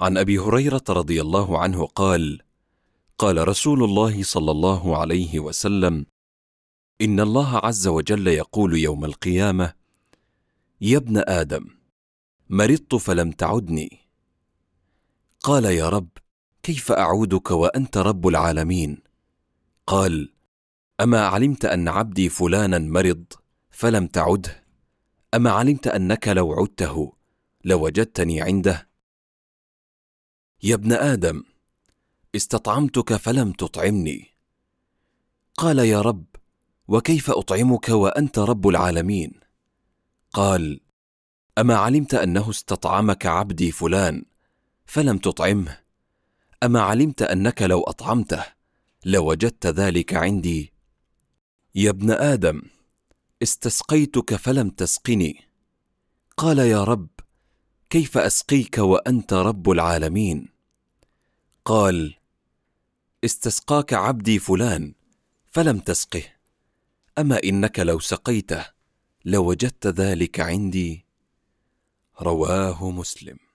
عن ابي هريره رضي الله عنه قال قال رسول الله صلى الله عليه وسلم ان الله عز وجل يقول يوم القيامه يا ابن ادم مرضت فلم تعدني قال يا رب كيف اعودك وانت رب العالمين قال اما علمت ان عبدي فلانا مرض فلم تعده اما علمت انك لو عدته لوجدتني عنده يا ابن ادم استطعمتك فلم تطعمني قال يا رب وكيف اطعمك وانت رب العالمين قال اما علمت انه استطعمك عبدي فلان فلم تطعمه اما علمت انك لو اطعمته لوجدت ذلك عندي يا ابن ادم استسقيتك فلم تسقني قال يا رب كيف اسقيك وانت رب العالمين قال استسقاك عبدي فلان فلم تسقه اما انك لو سقيته لوجدت ذلك عندي رواه مسلم